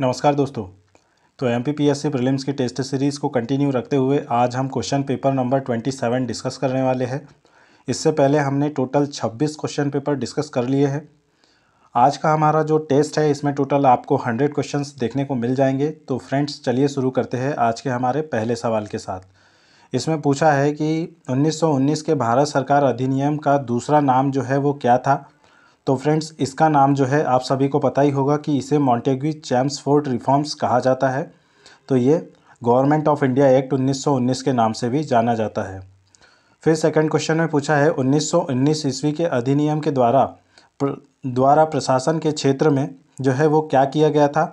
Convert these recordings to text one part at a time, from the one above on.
नमस्कार दोस्तों तो M P P S C prelims की टेस्ट सीरीज़ को कंटिन्यू रखते हुए आज हम question paper number twenty seven discuss करने वाले हैं इससे पहले हमने टोटल छब्बीस क्वेश्चन पेपर डिस्कस कर लिए हैं आज का हमारा जो टेस्ट है इसमें टोटल आपको हंड्रेड क्वेश्चन देखने को मिल जाएंगे तो फ्रेंड्स चलिए शुरू करते हैं आज के हमारे पहले सवाल के साथ इसमें पूछा है कि 1919 के भारत सरकार अधिनियम का दूसरा नाम जो है वो क्या था तो फ्रेंड्स इसका नाम जो है आप सभी को पता ही होगा कि इसे मॉन्टेग्यू फोर्ट रिफॉर्म्स कहा जाता है तो ये गवर्नमेंट ऑफ इंडिया एक्ट 1919 के नाम से भी जाना जाता है फिर सेकंड क्वेश्चन में पूछा है 1919 ईस्वी के अधिनियम के द्वारा प्र, द्वारा प्रशासन के क्षेत्र में जो है वो क्या किया गया था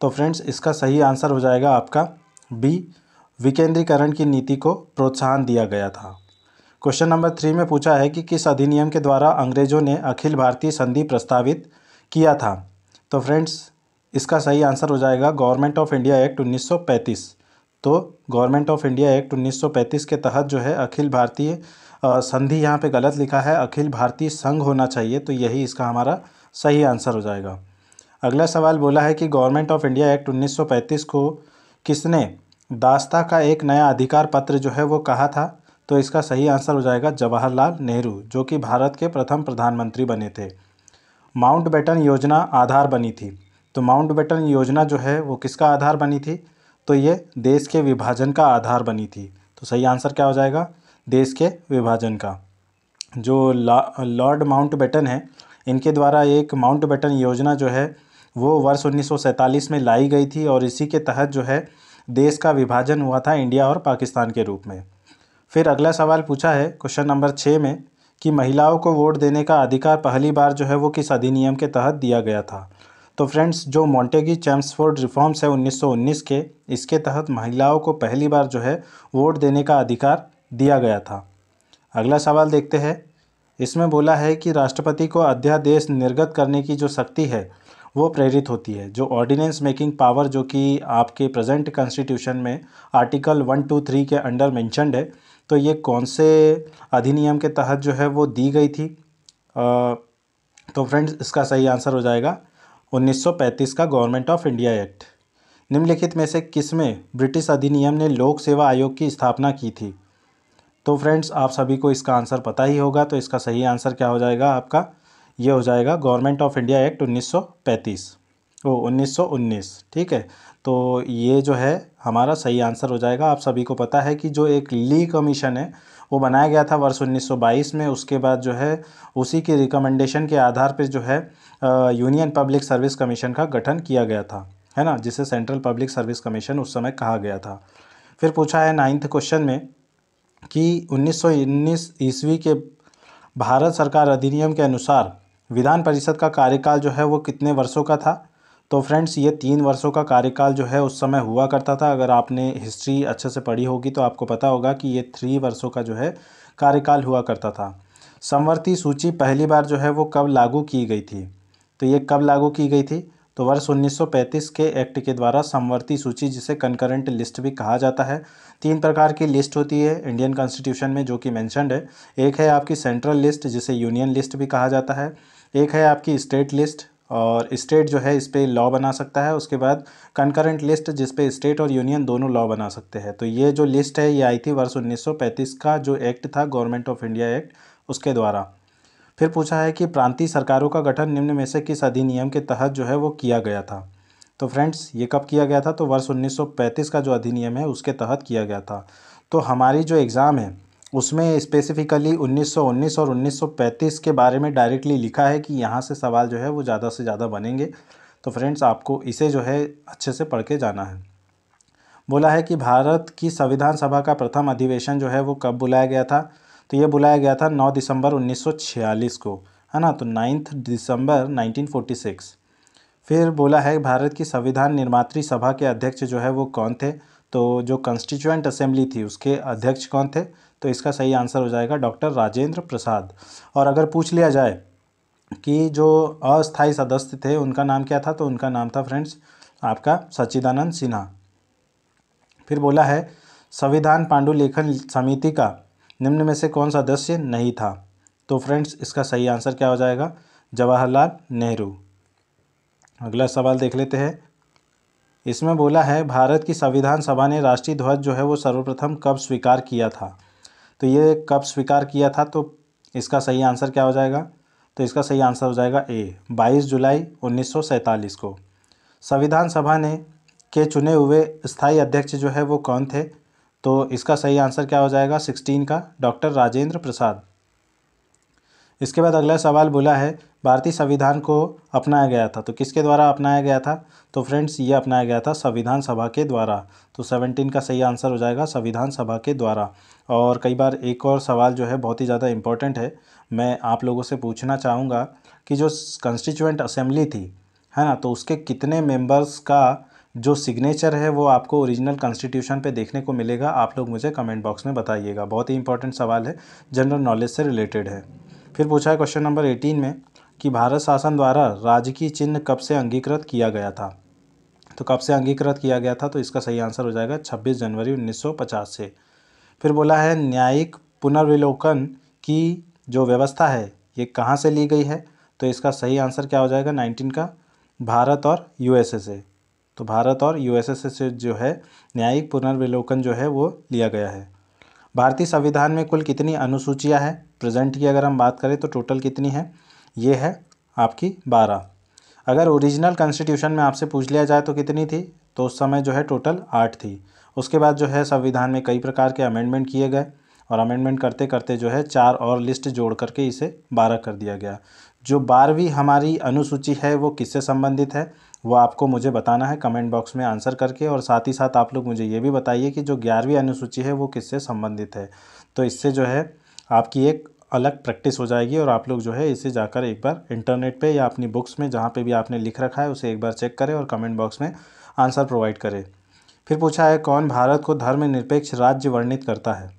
तो फ्रेंड्स इसका सही आंसर हो जाएगा आपका बी विकेंद्रीकरण की नीति को प्रोत्साहन दिया गया था क्वेश्चन नंबर थ्री में पूछा है कि किस अधिनियम के द्वारा अंग्रेजों ने अखिल भारतीय संधि प्रस्तावित किया था तो फ्रेंड्स इसका सही आंसर हो जाएगा गवर्नमेंट ऑफ इंडिया एक्ट 1935 तो गवर्नमेंट ऑफ इंडिया एक्ट 1935 के तहत जो है अखिल भारतीय संधि यहाँ पे गलत लिखा है अखिल भारतीय संघ होना चाहिए तो यही इसका हमारा सही आंसर हो जाएगा अगला सवाल बोला है कि गवर्नमेंट ऑफ इंडिया एक्ट उन्नीस को किसने दास्ता का एक नया अधिकार पत्र जो है वो कहा था तो इसका सही आंसर हो जाएगा जवाहरलाल नेहरू जो कि भारत के प्रथम प्रधानमंत्री बने थे माउंट बेटन योजना आधार बनी थी तो माउंट बेटन योजना जो है वो किसका आधार बनी थी तो ये देश के विभाजन का आधार बनी थी तो सही आंसर क्या हो जाएगा देश के विभाजन का जो लॉर्ड माउंट बेटन है इनके द्वारा एक माउंट बेटन योजना जो है वो वर्ष उन्नीस में लाई गई थी और इसी के तहत जो है देश का विभाजन हुआ था इंडिया और पाकिस्तान के रूप में फिर अगला सवाल पूछा है क्वेश्चन नंबर छः में कि महिलाओं को वोट देने का अधिकार पहली बार जो है वो किस अधिनियम के तहत दिया गया था तो फ्रेंड्स जो मॉन्टेगी चैम्सफोर्ड रिफॉर्म्स है 1919 के इसके तहत महिलाओं को पहली बार जो है वोट देने का अधिकार दिया गया था अगला सवाल देखते हैं इसमें बोला है कि राष्ट्रपति को अध्यादेश निर्गत करने की जो शक्ति है वो प्रेरित होती है जो ऑर्डिनेंस मेकिंग पावर जो कि आपके प्रेजेंट कॉन्स्टिट्यूशन में आर्टिकल वन टू थ्री के अंडर मैंशनड है तो ये कौन से अधिनियम के तहत जो है वो दी गई थी आ, तो फ्रेंड्स इसका सही आंसर हो जाएगा 1935 का गवर्नमेंट ऑफ इंडिया एक्ट निम्नलिखित में से किस में ब्रिटिश अधिनियम ने लोक सेवा आयोग की स्थापना की थी तो फ्रेंड्स आप सभी को इसका आंसर पता ही होगा तो इसका सही आंसर क्या हो जाएगा आपका ये हो जाएगा गवर्नमेंट ऑफ इंडिया एक्ट 1935 ओ उन्नीस सौ उन्नीस ठीक है तो ये जो है हमारा सही आंसर हो जाएगा आप सभी को पता है कि जो एक ली कमीशन है वो बनाया गया था वर्ष 1922 में उसके बाद जो है उसी के रिकमेंडेशन के आधार पर जो है यूनियन पब्लिक सर्विस कमीशन का गठन किया गया था है ना जिसे सेंट्रल पब्लिक सर्विस कमीशन उस समय कहा गया था फिर पूछा है नाइन्थ क्वेश्चन में कि उन्नीस ईस्वी के भारत सरकार अधिनियम के अनुसार विधान परिषद का कार्यकाल जो है वो कितने वर्षों का था तो फ्रेंड्स ये तीन वर्षों का कार्यकाल जो है उस समय हुआ करता था अगर आपने हिस्ट्री अच्छे से पढ़ी होगी तो आपको पता होगा कि ये थ्री वर्षों का जो है कार्यकाल हुआ करता था समवर्ती सूची पहली बार जो है वो कब लागू की गई थी तो ये कब लागू की गई थी तो वर्ष 1935 के एक्ट के द्वारा समवर्ती सूची जिसे कंकरेंट लिस्ट भी कहा जाता है तीन प्रकार की लिस्ट होती है इंडियन कॉन्स्टिट्यूशन में जो कि मैंशनड है एक है आपकी सेंट्रल लिस्ट जिसे यूनियन लिस्ट भी कहा जाता है एक है आपकी स्टेट लिस्ट और स्टेट जो है इस पर लॉ बना सकता है उसके बाद कंकरेंट लिस्ट जिस पे स्टेट और यूनियन दोनों लॉ बना सकते हैं तो ये जो लिस्ट है ये आई थी वर्ष 1935 का जो एक्ट था गवर्नमेंट ऑफ इंडिया एक्ट उसके द्वारा फिर पूछा है कि प्रांतीय सरकारों का गठन निम्न में से किस अधिनियम के तहत जो है वो किया गया था तो फ्रेंड्स ये कब किया गया था तो वर्ष 1935 का जो अधिनियम है उसके तहत किया गया था तो हमारी जो एग्ज़ाम है उसमें स्पेसिफ़िकली 1919 और 1935 के बारे में डायरेक्टली लिखा है कि यहाँ से सवाल जो है वो ज़्यादा से ज़्यादा बनेंगे तो फ्रेंड्स आपको इसे जो है अच्छे से पढ़ के जाना है बोला है कि भारत की संविधान सभा का प्रथम अधिवेशन जो है वो कब बुलाया गया था तो ये बुलाया गया था 9 दिसंबर 1946 को है ना तो नाइन्थ दिसंबर 1946 फिर बोला है भारत की संविधान निर्मात्री सभा के अध्यक्ष जो है वो कौन थे तो जो कॉन्स्टिट्यूंट असेंबली थी उसके अध्यक्ष कौन थे तो इसका सही आंसर हो जाएगा डॉक्टर राजेंद्र प्रसाद और अगर पूछ लिया जाए कि जो अस्थाई सदस्य थे उनका नाम क्या था तो उनका नाम था फ्रेंड्स आपका सच्चिदानंद सिन्हा फिर बोला है संविधान पांडुलेखन समिति का निम्न में से कौन सदस्य नहीं था तो फ्रेंड्स इसका सही आंसर क्या हो जाएगा जवाहरलाल नेहरू अगला सवाल देख लेते हैं इसमें बोला है भारत की संविधान सभा ने राष्ट्रीय ध्वज जो है वो सर्वप्रथम कब स्वीकार किया था तो ये कब स्वीकार किया था तो इसका सही आंसर क्या हो जाएगा तो इसका सही आंसर हो जाएगा ए 22 जुलाई 1947 को संविधान सभा ने के चुने हुए स्थायी अध्यक्ष जो है वो कौन थे तो इसका सही आंसर क्या हो जाएगा सिक्सटीन का डॉक्टर राजेंद्र प्रसाद इसके बाद अगला सवाल बोला है भारतीय संविधान को अपनाया गया था तो किसके द्वारा अपनाया गया था तो फ्रेंड्स ये अपनाया गया था संविधान सभा के द्वारा तो सेवनटीन का सही आंसर हो जाएगा संविधान सभा के द्वारा और कई बार एक और सवाल जो है बहुत ही ज़्यादा इम्पॉर्टेंट है मैं आप लोगों से पूछना चाहूँगा कि जो कंस्टिचुएंट असेंबली थी है ना तो उसके कितने मेंबर्स का जो सिग्नेचर है वो आपको ओरिजिनल कॉन्स्टिट्यूशन पे देखने को मिलेगा आप लोग मुझे कमेंट बॉक्स में बताइएगा बहुत ही इंपॉर्टेंट सवाल है जनरल नॉलेज से रिलेटेड है फिर पूछा है क्वेश्चन नंबर एटीन में कि भारत शासन द्वारा राजकीय चिन्ह कब से अंगीकृत किया गया था तो कब से अंगीकृत किया गया था तो इसका सही आंसर हो जाएगा 26 जनवरी 1950 से फिर बोला है न्यायिक पुनर्विलोकन की जो व्यवस्था है ये कहाँ से ली गई है तो इसका सही आंसर क्या हो जाएगा 19 का भारत और यूएसए से तो भारत और यूएसए से जो है न्यायिक पुनर्विलोकन जो है वो लिया गया है भारतीय संविधान में कुल कितनी अनुसूचियाँ हैं प्रेजेंट की अगर हम बात करें तो टोटल कितनी है ये है आपकी बारह अगर ओरिजिनल कॉन्स्टिट्यूशन में आपसे पूछ लिया जाए तो कितनी थी तो उस समय जो है टोटल आठ थी उसके बाद जो है संविधान में कई प्रकार के अमेंडमेंट किए गए और अमेंडमेंट करते करते जो है चार और लिस्ट जोड़ करके इसे बारह कर दिया गया जो बारहवीं हमारी अनुसूची है वो किससे संबंधित है वो आपको मुझे बताना है कमेंट बॉक्स में आंसर करके और साथ ही साथ आप लोग मुझे ये भी बताइए कि जो ग्यारहवीं अनुसूची है वो किससे संबंधित है तो इससे जो है आपकी एक अलग प्रैक्टिस हो जाएगी और आप लोग जो है इसे जाकर एक बार इंटरनेट पे या अपनी बुक्स में जहाँ पे भी आपने लिख रखा है उसे एक बार चेक करें और कमेंट बॉक्स में आंसर प्रोवाइड करें फिर पूछा है कौन भारत को धर्मनिरपेक्ष राज्य वर्णित करता है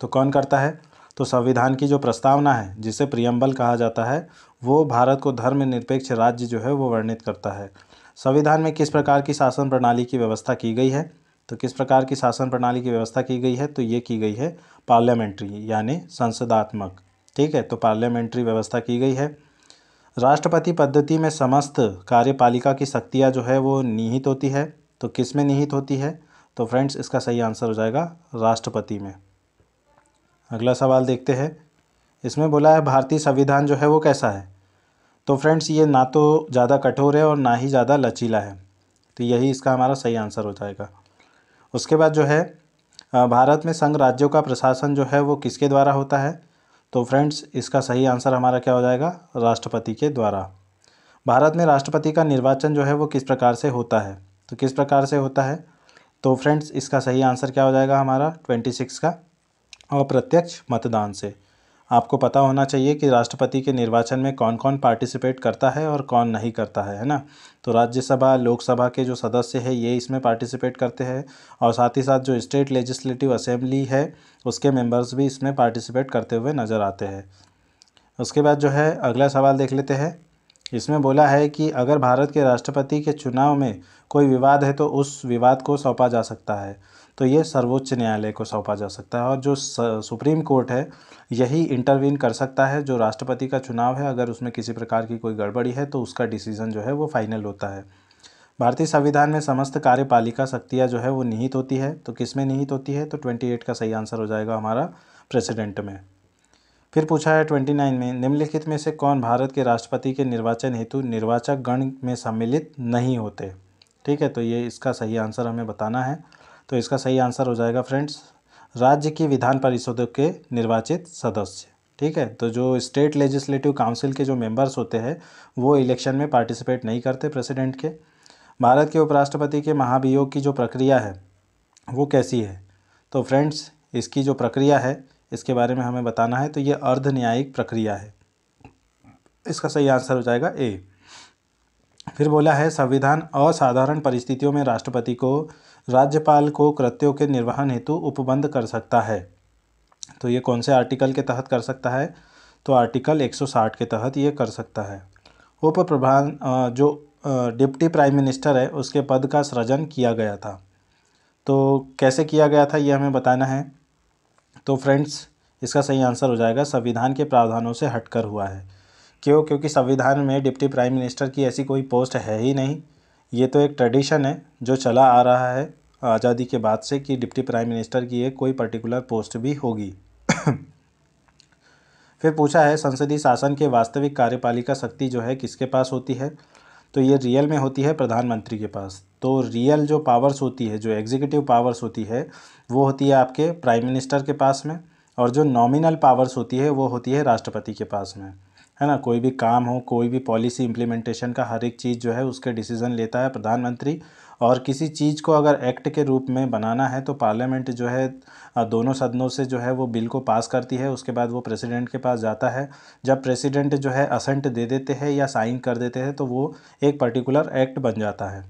तो कौन करता है तो संविधान की जो प्रस्तावना है जिसे प्रियम्बल कहा जाता है वो भारत को धर्मनिरपेक्ष राज्य जो है वो वर्णित करता है संविधान में किस प्रकार की शासन प्रणाली की व्यवस्था की गई है तो किस प्रकार की शासन प्रणाली की व्यवस्था की गई है तो ये की गई है पार्लियामेंट्री यानी संसदात्मक ठीक है तो पार्लियामेंट्री व्यवस्था की गई है राष्ट्रपति पद्धति में समस्त कार्यपालिका की शक्तियाँ जो है वो निहित होती है तो किस में निहित होती है तो फ्रेंड्स इसका सही आंसर हो जाएगा राष्ट्रपति में अगला सवाल देखते हैं इसमें बोला है भारतीय संविधान जो है वो कैसा है तो फ्रेंड्स ये ना तो ज़्यादा कठोर है और ना ही ज़्यादा लचीला है तो यही इसका हमारा सही आंसर हो जाएगा उसके बाद जो है भारत में संघ राज्यों का प्रशासन जो है वो किसके द्वारा होता है तो फ्रेंड्स इसका सही आंसर हमारा क्या हो जाएगा राष्ट्रपति के द्वारा भारत में राष्ट्रपति का निर्वाचन जो है वो किस प्रकार से होता है तो किस प्रकार से होता है तो फ्रेंड्स इसका सही आंसर क्या हो जाएगा हमारा ट्वेंटी सिक्स का अप्रत्यक्ष मतदान से आपको पता होना चाहिए कि राष्ट्रपति के निर्वाचन में कौन कौन पार्टिसिपेट करता है और कौन नहीं करता है है ना तो राज्यसभा लोकसभा के जो सदस्य है ये इसमें पार्टिसिपेट करते हैं और साथ ही साथ जो स्टेट लेजिस्लेटिव असेंबली है उसके मेंबर्स भी इसमें पार्टिसिपेट करते हुए नज़र आते हैं उसके बाद जो है अगला सवाल देख लेते हैं इसमें बोला है कि अगर भारत के राष्ट्रपति के चुनाव में कोई विवाद है तो उस विवाद को सौंपा जा सकता है तो ये सर्वोच्च न्यायालय को सौंपा जा सकता है और जो सुप्रीम कोर्ट है यही इंटरवीन कर सकता है जो राष्ट्रपति का चुनाव है अगर उसमें किसी प्रकार की कोई गड़बड़ी है तो उसका डिसीज़न जो है वो फाइनल होता है भारतीय संविधान में समस्त कार्यपालिका शक्तियाँ जो है वो निहित होती है तो किस में निहित होती है तो ट्वेंटी का सही आंसर हो जाएगा हमारा प्रेसिडेंट में फिर पूछा है नाइन में निम्नलिखित में से कौन भारत के राष्ट्रपति के निर्वाचन हेतु निर्वाचक गण में सम्मिलित नहीं होते ठीक है तो ये इसका सही आंसर हमें बताना है तो इसका सही आंसर हो जाएगा फ्रेंड्स राज्य की विधान परिषदों के निर्वाचित सदस्य ठीक है तो जो स्टेट लेजिस्लेटिव काउंसिल के जो मेंबर्स होते हैं वो इलेक्शन में पार्टिसिपेट नहीं करते प्रेसिडेंट के भारत के उपराष्ट्रपति के महाभियोग की जो प्रक्रिया है वो कैसी है तो फ्रेंड्स इसकी जो प्रक्रिया है इसके बारे में हमें बताना है तो ये अर्ध न्यायिक प्रक्रिया है इसका सही आंसर हो जाएगा ए फिर बोला है संविधान असाधारण परिस्थितियों में राष्ट्रपति को राज्यपाल को कृत्यों के निर्वहन हेतु उपबंध कर सकता है तो ये कौन से आर्टिकल के तहत कर सकता है तो आर्टिकल 160 के तहत ये कर सकता है उप प्रभान जो डिप्टी प्राइम मिनिस्टर है उसके पद का सृजन किया गया था तो कैसे किया गया था ये हमें बताना है तो फ्रेंड्स इसका सही आंसर हो जाएगा संविधान के प्रावधानों से हटकर हुआ है क्यों क्योंकि संविधान में डिप्टी प्राइम मिनिस्टर की ऐसी कोई पोस्ट है ही नहीं ये तो एक ट्रेडिशन है जो चला आ रहा है आज़ादी के बाद से कि डिप्टी प्राइम मिनिस्टर की एक कोई पर्टिकुलर पोस्ट भी होगी फिर पूछा है संसदीय शासन के वास्तविक कार्यपालिका शक्ति जो है किसके पास होती है तो ये रियल में होती है प्रधानमंत्री के पास तो रियल जो पावर्स होती है जो एग्जीक्यूटिव पावर्स होती है वो होती है आपके प्राइम मिनिस्टर के पास में और जो नॉमिनल पावर्स होती है वो होती है राष्ट्रपति के पास में है ना कोई भी काम हो कोई भी पॉलिसी इम्प्लीमेंटेशन का हर एक चीज़ जो है उसके डिसीज़न लेता है प्रधानमंत्री और किसी चीज़ को अगर एक्ट के रूप में बनाना है तो पार्लियामेंट जो है दोनों सदनों से जो है वो बिल को पास करती है उसके बाद वो प्रेसिडेंट के पास जाता है जब प्रेसिडेंट जो है असेंट दे देते हैं या साइन कर देते हैं तो वो एक पर्टिकुलर एक्ट बन जाता है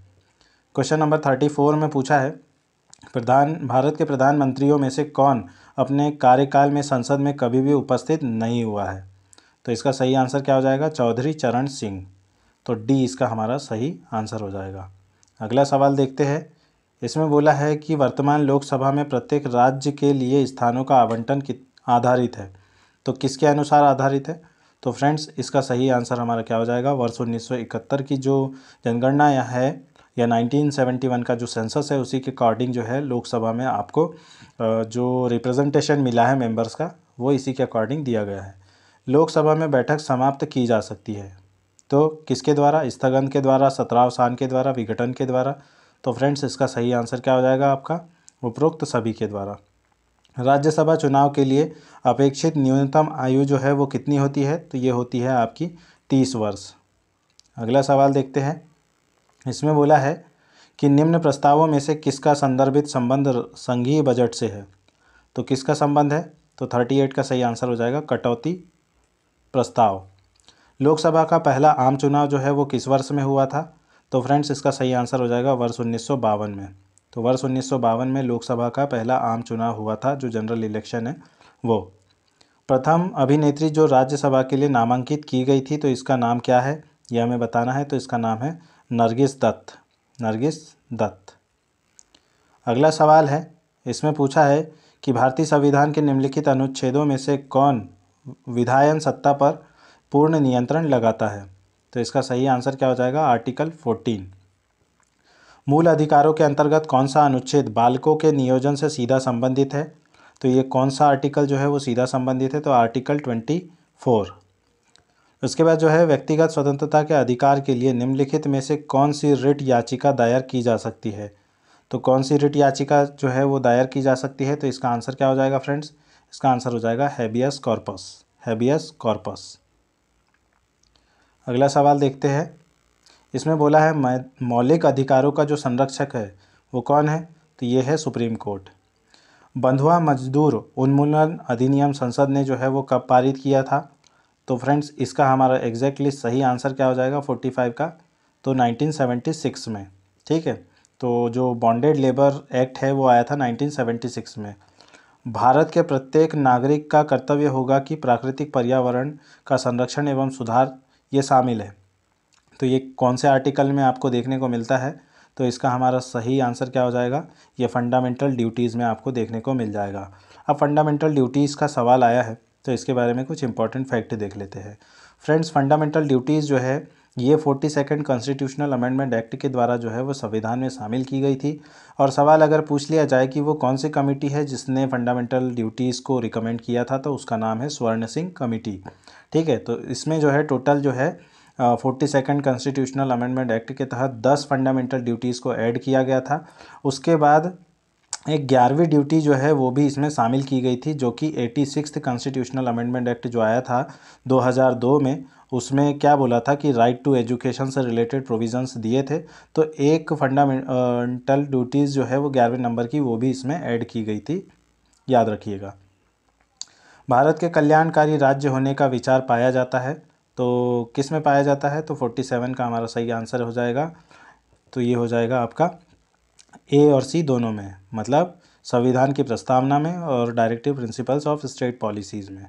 क्वेश्चन नंबर थर्टी फोर में पूछा है प्रधान भारत के प्रधानमंत्रियों में से कौन अपने कार्यकाल में संसद में कभी भी उपस्थित नहीं हुआ है तो इसका सही आंसर क्या हो जाएगा चौधरी चरण सिंह तो डी इसका हमारा सही आंसर हो जाएगा अगला सवाल देखते हैं इसमें बोला है कि वर्तमान लोकसभा में प्रत्येक राज्य के लिए स्थानों का आवंटन आधारित है तो किसके अनुसार आधारित है तो फ्रेंड्स इसका सही आंसर हमारा क्या हो जाएगा वर्ष उन्नीस की जो जनगणना है या 1971 का जो सेंसस है उसी के अकॉर्डिंग जो है लोकसभा में आपको जो रिप्रेजेंटेशन मिला है मेंबर्स का वो इसी के अकॉर्डिंग दिया गया है लोकसभा में बैठक समाप्त की जा सकती है तो किसके द्वारा स्थगन के द्वारा सत्रावसान के द्वारा विघटन के द्वारा तो फ्रेंड्स इसका सही आंसर क्या हो जाएगा आपका उपरोक्त सभी के द्वारा राज्यसभा चुनाव के लिए अपेक्षित न्यूनतम आयु जो है वो कितनी होती है तो ये होती है आपकी तीस वर्ष अगला सवाल देखते हैं इसमें बोला है कि निम्न प्रस्तावों में से किसका संदर्भित संबंध संघीय बजट से है तो किसका संबंध है तो थर्टी एट का सही आंसर हो जाएगा कटौती प्रस्ताव लोकसभा का पहला आम चुनाव जो है वो किस वर्ष में हुआ था तो फ्रेंड्स इसका सही आंसर हो जाएगा वर्ष उन्नीस में तो वर्ष उन्नीस में लोकसभा का पहला आम चुनाव हुआ था जो जनरल इलेक्शन है वो प्रथम अभिनेत्री जो राज्यसभा के लिए नामांकित की गई थी तो इसका नाम क्या है यह हमें बताना है तो इसका नाम है नरगिस दत्त नरगिस दत्त अगला सवाल है इसमें पूछा है कि भारतीय संविधान के निम्नलिखित अनुच्छेदों में से कौन विधायन सत्ता पर पूर्ण नियंत्रण लगाता है तो इसका सही आंसर क्या हो जाएगा आर्टिकल फोर्टीन मूल अधिकारों के अंतर्गत कौन सा अनुच्छेद बालकों के नियोजन से सीधा संबंधित है तो ये कौन सा आर्टिकल जो है वो सीधा संबंधित है तो आर्टिकल ट्वेंटी फोर उसके बाद जो है व्यक्तिगत स्वतंत्रता के अधिकार के लिए निम्नलिखित में से कौन सी रिट याचिका दायर की जा सकती है तो कौन सी रिट याचिका जो है वो दायर की जा सकती है तो इसका आंसर क्या हो जाएगा फ्रेंड्स इसका आंसर हो जाएगा हैबियस कॉर्पस हैबियस कॉर्पस अगला सवाल देखते हैं इसमें बोला है मौलिक अधिकारों का जो संरक्षक है वो कौन है तो ये है सुप्रीम कोर्ट बंधुआ मजदूर उन्मूलन अधिनियम संसद ने जो है वो कब पारित किया था तो फ्रेंड्स इसका हमारा एग्जैक्टली सही आंसर क्या हो जाएगा 45 का तो 1976 में ठीक है तो जो बॉन्डेड लेबर एक्ट है वो आया था 1976 में भारत के प्रत्येक नागरिक का कर्तव्य होगा कि प्राकृतिक पर्यावरण का संरक्षण एवं सुधार ये शामिल है तो ये कौन से आर्टिकल में आपको देखने को मिलता है तो इसका हमारा सही आंसर क्या हो जाएगा ये फंडामेंटल ड्यूटीज़ में आपको देखने को मिल जाएगा अब फंडामेंटल ड्यूटीज़ का सवाल आया है तो इसके बारे में कुछ इंपॉर्टेंट फैक्ट देख लेते हैं फ्रेंड्स फंडामेंटल ड्यूटीज़ जो है ये forty second constitutional amendment act के द्वारा जो है वो संविधान में शामिल की गई थी और सवाल अगर पूछ लिया जाए कि वो कौन सी कमेटी है जिसने फंडामेंटल ड्यूटीज़ को रिकमेंड किया था तो उसका नाम है स्वर्ण सिंह कमेटी ठीक है तो इसमें जो है टोटल जो है forty second constitutional amendment act के तहत दस फंडामेंटल ड्यूटीज़ को ऐड किया गया था उसके बाद एक ग्यारहवीं ड्यूटी जो है वो भी इसमें शामिल की गई थी जो कि eighty six constitutional amendment act जो आया था 2002 में उसमें क्या बोला था कि राइट टू एजुकेशन से रिलेटेड प्रोविजंस दिए थे तो एक फंडामेंटल ड्यूटीज़ जो है वो ग्यारहवें नंबर की वो भी इसमें ऐड की गई थी याद रखिएगा भारत के कल्याणकारी राज्य होने का विचार पाया जाता है तो किस में पाया जाता है तो सेवन का हमारा सही आंसर हो जाएगा तो ये हो जाएगा आपका ए और सी दोनों में मतलब संविधान की प्रस्तावना में और directive principles of state policies में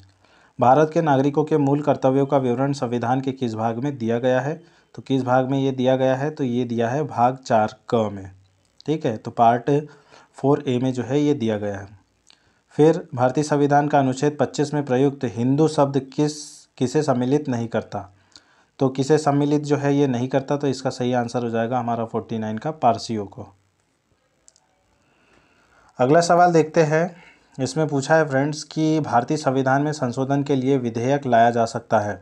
भारत के नागरिकों के मूल कर्तव्यों का विवरण संविधान के किस भाग में दिया गया है तो किस भाग में ये दिया गया है तो ये दिया है भाग चार क में ठीक है तो पार्ट फोर ए में जो है ये दिया गया है फिर भारतीय संविधान का अनुच्छेद पच्चीस में प्रयुक्त हिंदू शब्द किस किसे सम्मिलित नहीं करता तो किसे सम्मिलित जो है ये नहीं करता तो इसका सही आंसर हो जाएगा हमारा फोर्टी नाइन का पारसियों को अगला सवाल देखते हैं इसमें पूछा है फ्रेंड्स कि भारतीय संविधान में संशोधन के लिए विधेयक लाया जा सकता है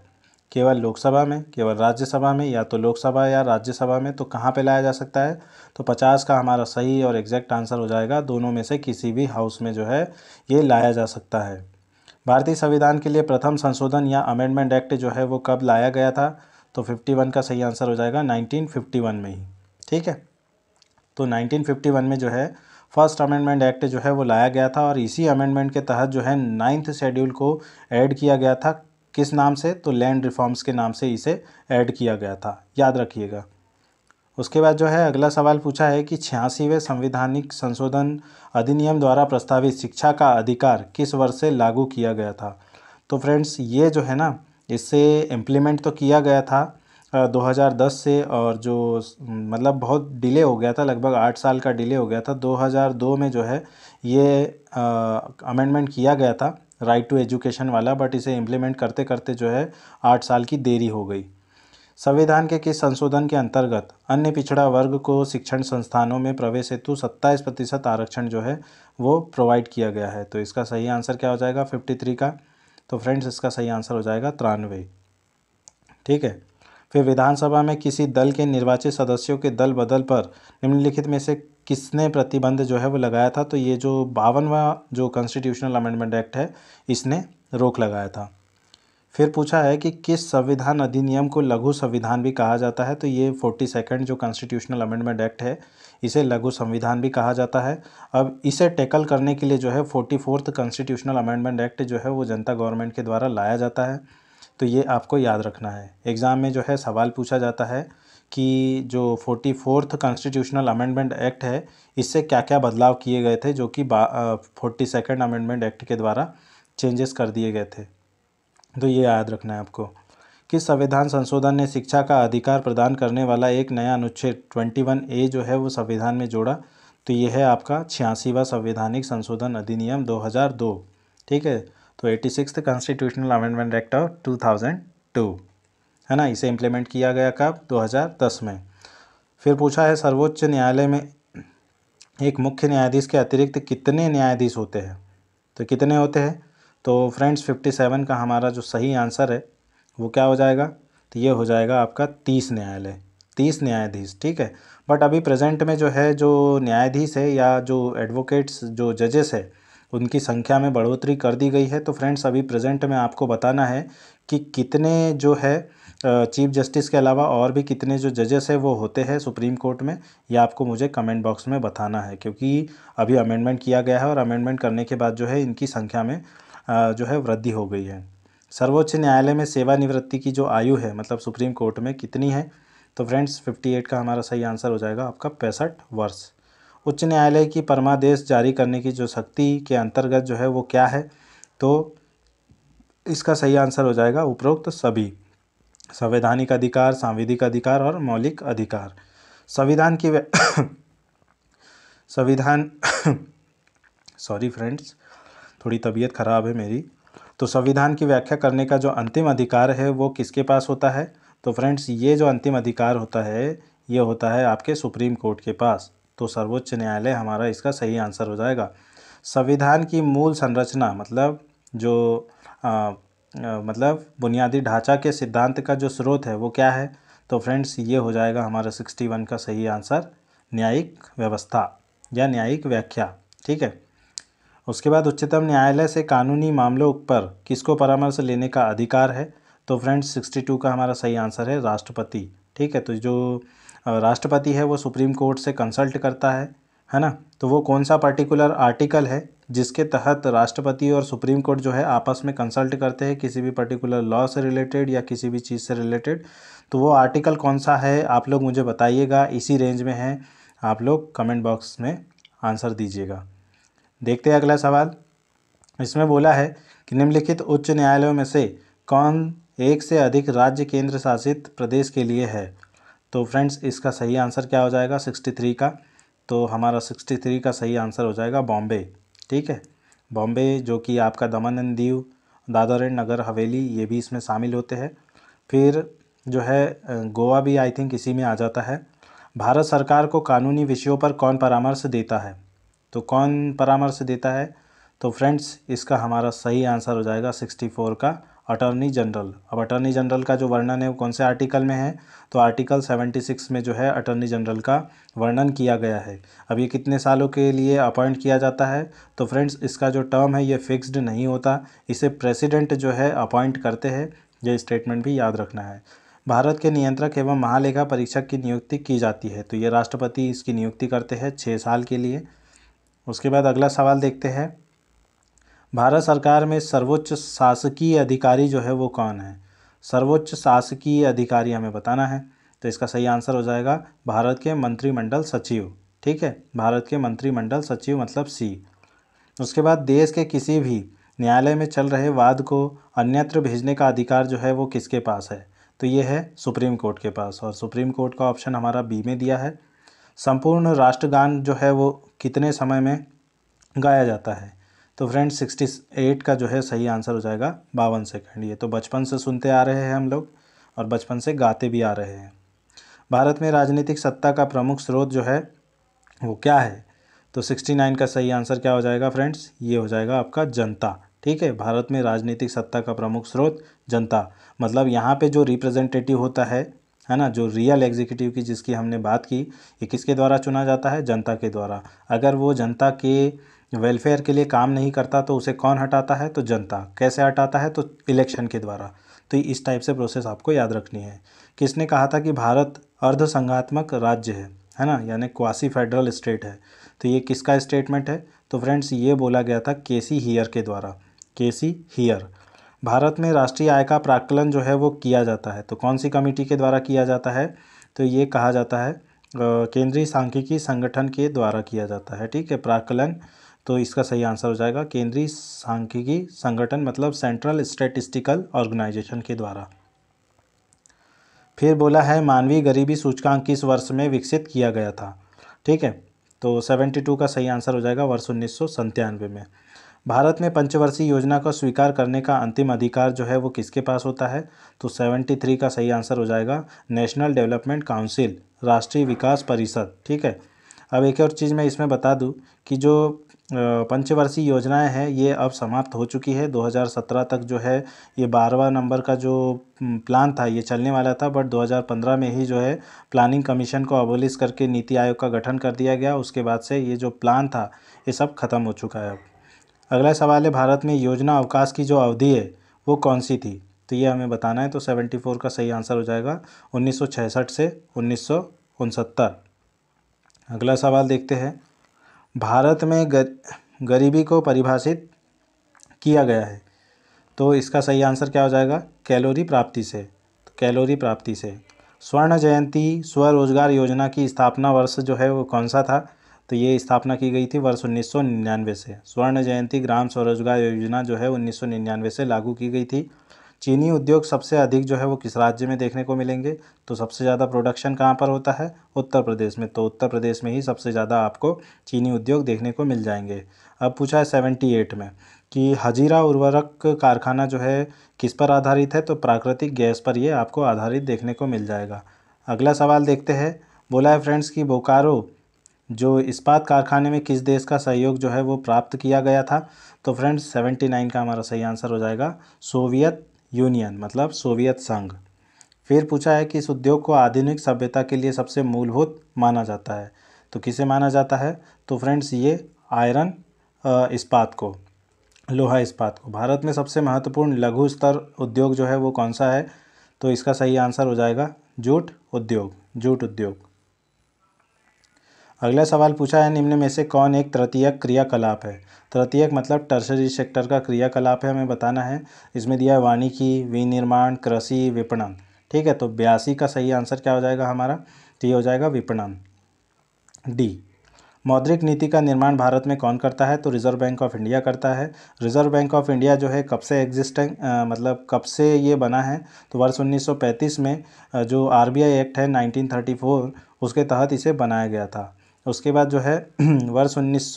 केवल लोकसभा में केवल राज्यसभा में या तो लोकसभा या राज्यसभा में तो कहाँ पे लाया जा सकता है तो पचास का हमारा सही और एग्जैक्ट आंसर हो जाएगा दोनों में से किसी भी हाउस में जो है ये लाया जा सकता है भारतीय संविधान के लिए प्रथम संशोधन या अमेंडमेंट एक्ट जो है वो कब लाया गया था तो फिफ्टी का सही आंसर हो जाएगा नाइनटीन में ही ठीक है तो नाइनटीन में जो है फर्स्ट अमेंडमेंट एक्ट जो है वो लाया गया था और इसी अमेंडमेंट के तहत जो है नाइन्थ शेड्यूल को ऐड किया गया था किस नाम से तो लैंड रिफॉर्म्स के नाम से इसे ऐड किया गया था याद रखिएगा उसके बाद जो है अगला सवाल पूछा है कि छियासीवें संविधानिक संशोधन अधिनियम द्वारा प्रस्तावित शिक्षा का अधिकार किस वर्ष से लागू किया गया था तो फ्रेंड्स ये जो है ना इससे इम्प्लीमेंट तो किया गया था 2010 से और जो मतलब बहुत डिले हो गया था लगभग आठ साल का डिले हो गया था 2002 में जो है ये अमेंडमेंट किया गया था राइट टू एजुकेशन वाला बट इसे इम्प्लीमेंट करते करते जो है आठ साल की देरी हो गई संविधान के किस संशोधन के अंतर्गत अन्य पिछड़ा वर्ग को शिक्षण संस्थानों में प्रवेश हेतु सत्ताईस प्रतिशत आरक्षण जो है वो प्रोवाइड किया गया है तो इसका सही आंसर क्या हो जाएगा फिफ्टी थ्री का तो फ्रेंड्स इसका सही आंसर हो जाएगा तिरानवे ठीक है फिर विधानसभा में किसी दल के निर्वाचित सदस्यों के दल बदल पर निम्नलिखित में से किसने प्रतिबंध जो है वो लगाया था तो ये जो बावनवा जो कॉन्स्टिट्यूशनल अमेंडमेंट एक्ट है इसने रोक लगाया था फिर पूछा है कि किस संविधान अधिनियम को लघु संविधान भी कहा जाता है तो ये फोर्टी सेकेंड जो कॉन्स्टिट्यूशनल अमेंडमेंट एक्ट है इसे लघु संविधान भी कहा जाता है अब इसे टैकल करने के लिए जो है forty fourth constitutional amendment act जो है वो जनता गवर्नमेंट के द्वारा लाया जाता है तो ये आपको याद रखना है एग्ज़ाम में जो है सवाल पूछा जाता है कि जो forty fourth constitutional amendment act है इससे क्या क्या बदलाव किए गए थे जो कि फोर्टी सेकेंड अमेंडमेंट एक्ट के द्वारा चेंजेस कर दिए गए थे तो ये याद रखना है आपको कि संविधान संशोधन ने शिक्षा का अधिकार प्रदान करने वाला एक नया अनुच्छेद ट्वेंटी वन ए जो है वो संविधान में जोड़ा तो ये है आपका छियासीवा संवैधानिक संशोधन अधिनियम 2002 ठीक है तो eighty six constitutional amendment act of two thousand two है ना इसे इम्प्लीमेंट किया गया कब 2010 में फिर पूछा है सर्वोच्च न्यायालय में एक मुख्य न्यायाधीश के अतिरिक्त कितने न्यायाधीश होते हैं तो कितने होते हैं तो फ्रेंड्स 57 का हमारा जो सही आंसर है वो क्या हो जाएगा तो ये हो जाएगा आपका तीस न्यायालय तीस न्यायाधीश ठीक है बट अभी प्रेजेंट में जो है जो न्यायाधीश है या जो एडवोकेट्स जो जजेस है उनकी संख्या में बढ़ोतरी कर दी गई है तो फ्रेंड्स अभी प्रेजेंट में आपको बताना है कि कितने जो है चीफ जस्टिस के अलावा और भी कितने जो जजेस हैं वो होते हैं सुप्रीम कोर्ट में ये आपको मुझे कमेंट बॉक्स में बताना है क्योंकि अभी अमेंडमेंट किया गया है और अमेंडमेंट करने के बाद जो है इनकी संख्या में जो है वृद्धि हो गई है सर्वोच्च न्यायालय में सेवानिवृत्ति की जो आयु है मतलब सुप्रीम कोर्ट में कितनी है तो फ्रेंड्स 58 का हमारा सही आंसर हो जाएगा आपका पैंसठ वर्ष उच्च न्यायालय की परमादेश जारी करने की जो शक्ति के अंतर्गत जो है वो क्या है तो इसका सही आंसर हो जाएगा उपरोक्त सभी संवैधानिक अधिकार सांविधिक अधिकार और मौलिक अधिकार संविधान की संविधान सॉरी फ्रेंड्स थोड़ी तबीयत खराब है मेरी तो संविधान की व्याख्या करने का जो अंतिम अधिकार है वो किसके पास होता है तो फ्रेंड्स ये जो अंतिम अधिकार होता है ये होता है आपके सुप्रीम कोर्ट के पास तो सर्वोच्च न्यायालय हमारा इसका सही आंसर हो जाएगा संविधान की मूल संरचना मतलब जो आ, आ, मतलब बुनियादी ढांचा के सिद्धांत का जो स्रोत है वो क्या है तो फ्रेंड्स ये हो जाएगा हमारा सिक्सटी वन का सही आंसर न्यायिक व्यवस्था या न्यायिक व्याख्या ठीक है उसके बाद उच्चतम न्यायालय से कानूनी मामलों पर किसको परामर्श लेने का अधिकार है तो फ्रेंड्स सिक्सटी टू का हमारा सही आंसर है राष्ट्रपति ठीक है तो जो राष्ट्रपति है वो सुप्रीम कोर्ट से कंसल्ट करता है है ना तो वो कौन सा पर्टिकुलर आर्टिकल है जिसके तहत राष्ट्रपति और सुप्रीम कोर्ट जो है आपस में कंसल्ट करते हैं किसी भी पर्टिकुलर लॉ से रिलेटेड या किसी भी चीज़ से रिलेटेड तो वो आर्टिकल कौन सा है आप लोग मुझे बताइएगा इसी रेंज में है आप लोग कमेंट बॉक्स में आंसर दीजिएगा देखते हैं अगला सवाल इसमें बोला है कि निम्नलिखित उच्च न्यायालयों में से कौन एक से अधिक राज्य केंद्र शासित प्रदेश के लिए है तो फ्रेंड्स इसका सही आंसर क्या हो जाएगा सिक्सटी थ्री का तो हमारा सिक्सटी थ्री का सही आंसर हो जाएगा बॉम्बे ठीक है बॉम्बे जो कि आपका दमन एंड दीव दादर एंड नगर हवेली ये भी इसमें शामिल होते हैं फिर जो है गोवा भी आई थिंक इसी में आ जाता है भारत सरकार को कानूनी विषयों पर कौन परामर्श देता है तो कौन परामर्श देता है तो फ्रेंड्स इसका हमारा सही आंसर हो जाएगा सिक्सटी फोर का अटॉर्नी जनरल अब अटॉर्नी जनरल का जो वर्णन है वो कौन से आर्टिकल में है तो आर्टिकल सेवेंटी सिक्स में जो है अटॉर्नी जनरल का वर्णन किया गया है अब ये कितने सालों के लिए अपॉइंट किया जाता है तो फ्रेंड्स इसका जो टर्म है ये फिक्स्ड नहीं होता इसे प्रेसिडेंट जो है अपॉइंट करते हैं ये स्टेटमेंट भी याद रखना है भारत के नियंत्रक एवं महालेखा परीक्षक की नियुक्ति की जाती है तो ये राष्ट्रपति इसकी नियुक्ति करते हैं छः साल के लिए उसके बाद अगला सवाल देखते हैं भारत सरकार में सर्वोच्च शासकीय अधिकारी जो है वो कौन है सर्वोच्च शासकीय अधिकारी हमें बताना है तो इसका सही आंसर हो जाएगा भारत के मंत्रिमंडल सचिव ठीक है भारत के मंत्रिमंडल सचिव मतलब सी उसके बाद देश के किसी भी न्यायालय में चल रहे वाद को अन्यत्र भेजने का अधिकार जो है वो किसके पास है तो ये है सुप्रीम कोर्ट के पास और सुप्रीम कोर्ट का ऑप्शन हमारा बी में दिया है संपूर्ण राष्ट्रगान जो है वो कितने समय में गाया जाता है तो फ्रेंड सिक्सटी एट का जो है सही आंसर हो जाएगा बावन सेकंड ये तो बचपन से सुनते आ रहे हैं हम लोग और बचपन से गाते भी आ रहे हैं भारत में राजनीतिक सत्ता का प्रमुख स्रोत जो है वो क्या है तो सिक्सटी नाइन का सही आंसर क्या हो जाएगा फ्रेंड्स ये हो जाएगा आपका जनता ठीक है भारत में राजनीतिक सत्ता का प्रमुख स्रोत जनता मतलब यहाँ पर जो रिप्रेजेंटेटिव होता है है ना जो रियल एग्जीक्यूटिव की जिसकी हमने बात की ये किसके द्वारा चुना जाता है जनता के द्वारा अगर वो जनता के वेलफेयर के लिए काम नहीं करता तो उसे कौन हटाता है तो जनता कैसे हटाता है तो इलेक्शन के द्वारा तो इस टाइप से प्रोसेस आपको याद रखनी है किसने कहा था कि भारत अर्धसंघात्मक राज्य है है ना यानी क्वासी फेडरल स्टेट है तो ये किसका स्टेटमेंट है तो फ्रेंड्स ये बोला गया था के सी हियर के द्वारा के सी हीयर भारत में राष्ट्रीय आय का प्राकलन जो है वो किया जाता है तो कौन सी कमेटी के द्वारा किया जाता है तो ये कहा जाता है केंद्रीय सांख्यिकी संगठन के द्वारा किया जाता है ठीक है प्राकलन तो इसका सही आंसर हो जाएगा केंद्रीय सांख्यिकी संगठन मतलब सेंट्रल स्टेटिस्टिकल ऑर्गेनाइजेशन के द्वारा फिर बोला है मानवीय गरीबी सूचकांक किस वर्ष में विकसित किया गया था ठीक है तो सेवेंटी टू का सही आंसर हो जाएगा वर्ष उन्नीस सौ में भारत में पंचवर्षीय योजना को स्वीकार करने का अंतिम अधिकार जो है वो किसके पास होता है तो सेवेंटी थ्री का सही आंसर हो जाएगा नेशनल डेवलपमेंट काउंसिल राष्ट्रीय विकास परिषद ठीक है अब एक और चीज़ मैं इसमें बता दूँ कि जो पंचवर्षीय योजनाएँ हैं ये अब समाप्त हो चुकी है दो हज़ार सत्रह तक जो है ये बारवा नंबर का जो प्लान था ये चलने वाला था बट दो हज़ार पंद्रह में ही जो है प्लानिंग कमीशन को अबोलिश करके नीति आयोग का गठन कर दिया गया उसके बाद से ये जो प्लान था ये सब ख़त्म हो चुका है अब अगला सवाल है भारत में योजना अवकाश की जो अवधि है वो कौन सी थी तो ये हमें बताना है तो सेवेंटी फोर का सही आंसर हो जाएगा उन्नीस से उन्नीस अगला सवाल देखते हैं भारत में गरीबी को परिभाषित किया गया है तो इसका सही आंसर क्या हो जाएगा कैलोरी प्राप्ति से कैलोरी प्राप्ति से स्वर्ण जयंती स्वरोजगार योजना की स्थापना वर्ष जो है वो कौन सा था तो ये स्थापना की गई थी वर्ष 1999 से स्वर्ण जयंती ग्राम स्वरोजगार योजना जो है 1999 से लागू की गई थी चीनी उद्योग सबसे अधिक जो है वो किस राज्य में देखने को मिलेंगे तो सबसे ज़्यादा प्रोडक्शन कहाँ पर होता है उत्तर प्रदेश में तो उत्तर प्रदेश में ही सबसे ज़्यादा आपको चीनी उद्योग देखने को मिल जाएंगे अब पूछा है सेवेंटी एट में कि हजीरा उर्वरक कारखाना जो है किस पर आधारित है तो प्राकृतिक गैस पर ये आपको आधारित देखने को मिल जाएगा अगला सवाल देखते हैं बोला है फ्रेंड्स कि बोकारो जो इस्पात कारखाने में किस देश का सहयोग जो है वो प्राप्त किया गया था तो फ्रेंड्स सेवेंटी नाइन का हमारा सही आंसर हो जाएगा सोवियत यूनियन मतलब सोवियत संघ फिर पूछा है कि इस उद्योग को आधुनिक सभ्यता के लिए सबसे मूलभूत माना जाता है तो किसे माना जाता है तो फ्रेंड्स ये आयरन इस्पात को लोहा इस्पात को भारत में सबसे महत्वपूर्ण लघु स्तर उद्योग जो है वो कौन सा है तो इसका सही आंसर हो जाएगा जूट उद्योग जूट उद्योग अगला सवाल पूछा है निम्न में से कौन एक तृतीयक क्रियाकलाप है तृतीयक मतलब टर्सरी सेक्टर का क्रियाकलाप है हमें बताना है इसमें दिया है वानिकी विनिर्माण कृषि विपणन ठीक है तो बयासी का सही आंसर क्या हो जाएगा हमारा तो ये हो जाएगा विपणन डी मौद्रिक नीति का निर्माण भारत में कौन करता है तो रिजर्व बैंक ऑफ इंडिया करता है रिजर्व बैंक ऑफ इंडिया जो है कब से एग्जिस्टिंग मतलब कब से ये बना है तो वर्ष 1935 में जो आरबीआई एक्ट है 1934 उसके तहत इसे बनाया गया था उसके बाद जो है वर्ष उन्नीस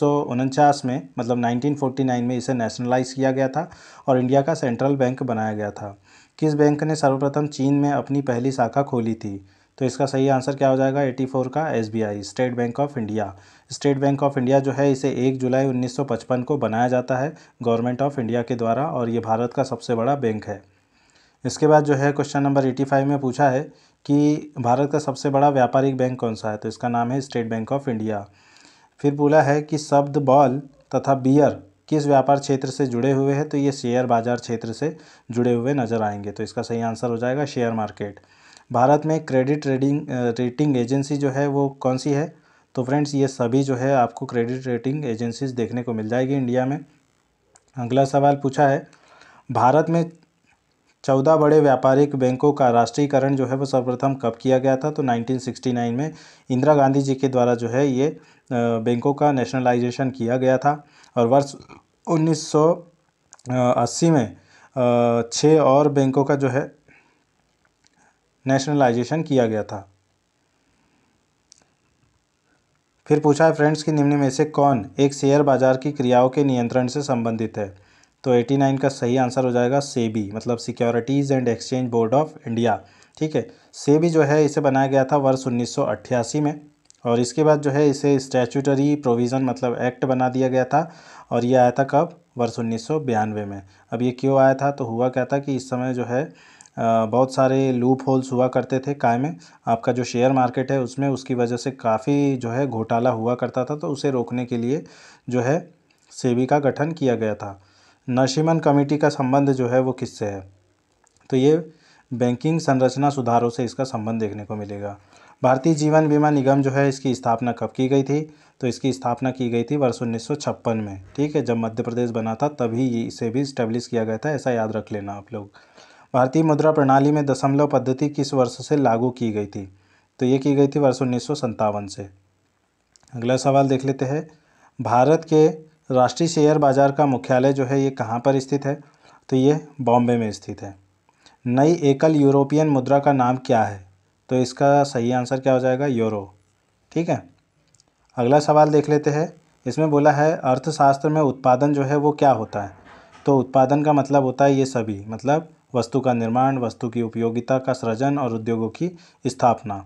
में मतलब 1949 में इसे नेशनलाइज किया गया था और इंडिया का सेंट्रल बैंक बनाया गया था किस बैंक ने सर्वप्रथम चीन में अपनी पहली शाखा खोली थी तो इसका सही आंसर क्या हो जाएगा 84 का SBI State Bank of India State Bank of India जो है इसे 1 जुलाई 1955 को बनाया जाता है गवर्नमेंट ऑफ इंडिया के द्वारा और ये भारत का सबसे बड़ा बैंक है इसके बाद जो है क्वेश्चन नंबर 85 में पूछा है कि भारत का सबसे बड़ा व्यापारिक बैंक कौन सा है तो इसका नाम है स्टेट बैंक ऑफ इंडिया फिर बोला है कि शब्द बॉल तथा बियर किस व्यापार क्षेत्र से जुड़े हुए हैं तो ये शेयर बाजार क्षेत्र से जुड़े हुए नज़र आएंगे तो इसका सही आंसर हो जाएगा शेयर मार्केट भारत में क्रेडिट रेडिंग रेटिंग एजेंसी जो है वो कौन सी है तो फ्रेंड्स ये सभी जो है आपको क्रेडिट रेटिंग एजेंसीज देखने को मिल जाएगी इंडिया में अगला सवाल पूछा है भारत में चौदह बड़े व्यापारिक बैंकों का राष्ट्रीयकरण जो है वो सर्वप्रथम कब किया गया था तो 1969 में इंदिरा गांधी जी के द्वारा जो है ये बैंकों का नेशनलाइजेशन किया गया था और वर्ष 1980 में छः और बैंकों का जो है नेशनलाइजेशन किया गया था फिर पूछा है फ्रेंड्स कि निम्न में से कौन एक शेयर बाजार की क्रियाओं के नियंत्रण से संबंधित है तो 89 का सही आंसर हो जाएगा सेबी मतलब Securities and Exchange Board of India ठीक है सेबी जो है इसे बनाया गया था वर्ष उन्नीस में और इसके बाद जो है इसे स्टैचूटरी प्रोविज़न मतलब एक्ट बना दिया गया था और ये आया था कब वर्ष उन्नीस में अब ये क्यों आया था तो हुआ क्या था कि इस समय जो है बहुत सारे लूप होल्स हुआ करते थे काय में आपका जो शेयर मार्केट है उसमें उसकी वजह से काफ़ी जो है घोटाला हुआ करता था तो उसे रोकने के लिए जो है सेबी का गठन किया गया था नशीमन कमेटी का संबंध जो है वो किससे है तो ये बैंकिंग संरचना सुधारों से इसका संबंध देखने को मिलेगा भारतीय जीवन बीमा निगम जो है इसकी स्थापना कब की गई थी तो इसकी स्थापना की गई थी वर्ष उन्नीस में ठीक है जब मध्य प्रदेश बना था तभी इसे भी इस्टेब्लिश किया गया था ऐसा याद रख लेना आप लोग भारतीय मुद्रा प्रणाली में दशमलव पद्धति किस वर्ष से लागू की गई थी तो ये की गई थी वर्ष उन्नीस से अगला सवाल देख लेते हैं भारत के राष्ट्रीय शेयर बाज़ार का मुख्यालय जो है ये कहाँ पर स्थित है तो ये बॉम्बे में स्थित है नई एकल यूरोपियन मुद्रा का नाम क्या है तो इसका सही आंसर क्या हो जाएगा यूरो ठीक है अगला सवाल देख लेते हैं इसमें बोला है अर्थशास्त्र में उत्पादन जो है वो क्या होता है तो उत्पादन का मतलब होता है ये सभी मतलब वस्तु का निर्माण वस्तु की उपयोगिता का सृजन और उद्योगों की स्थापना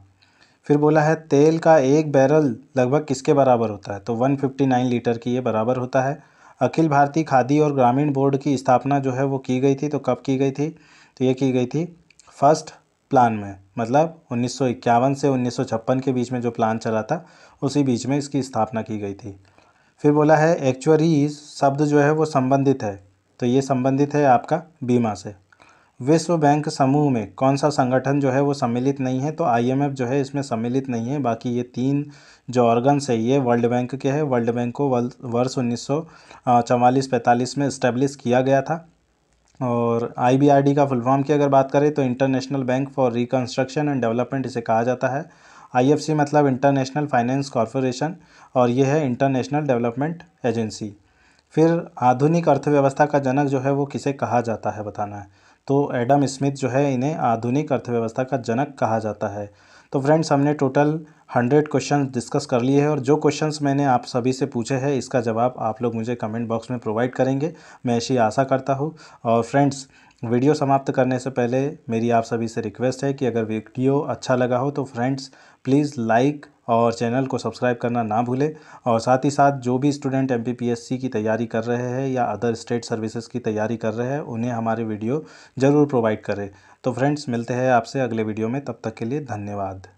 फिर बोला है तेल का एक बैरल लगभग किसके बराबर होता है तो 159 लीटर की ये बराबर होता है अखिल भारतीय खादी और ग्रामीण बोर्ड की स्थापना जो है वो की गई थी तो कब की गई थी तो ये की गई थी फर्स्ट प्लान में मतलब 1951 से 1956 के बीच में जो प्लान चला था उसी बीच में इसकी स्थापना की गई थी फिर बोला है एक्चुअरीज शब्द जो है वो संबंधित है तो ये संबंधित है आपका बीमा से विश्व बैंक समूह में कौन सा संगठन जो है वो सम्मिलित नहीं है तो आईएमएफ जो है इसमें सम्मिलित नहीं है बाकी ये तीन जो ऑर्गन्स है ये वर्ल्ड बैंक के हैं वर्ल्ड बैंक को वर्ष उन्नीस सौ में इस्टेब्लिश किया गया था और आईबीआरडी का फुल फॉर्म की अगर बात करें तो International Bank for Reconstruction and Development इसे कहा जाता है आईएफसी मतलब इंटरनेशनल फाइनेंस कॉरपोरेशन और ये है इंटरनेशनल डेवलपमेंट एजेंसी फिर आधुनिक अर्थव्यवस्था का जनक जो है वो किसे कहा जाता है बताना है तो एडम स्मिथ जो है इन्हें आधुनिक अर्थव्यवस्था का जनक कहा जाता है तो फ्रेंड्स हमने टोटल हंड्रेड क्वेश्चन डिस्कस कर लिए हैं और जो क्वेश्चंस मैंने आप सभी से पूछे हैं इसका जवाब आप लोग मुझे कमेंट बॉक्स में प्रोवाइड करेंगे मैं ऐसी आशा करता हूँ और फ्रेंड्स वीडियो समाप्त करने से पहले मेरी आप सभी से रिक्वेस्ट है कि अगर वीडियो अच्छा लगा हो तो फ्रेंड्स प्लीज़ लाइक और चैनल को सब्सक्राइब करना ना भूलें और साथ ही साथ जो भी स्टूडेंट एम की तैयारी कर रहे हैं या अदर स्टेट सर्विसेज की तैयारी कर रहे हैं उन्हें हमारे वीडियो ज़रूर प्रोवाइड करें तो फ्रेंड्स मिलते हैं आपसे अगले वीडियो में तब तक के लिए धन्यवाद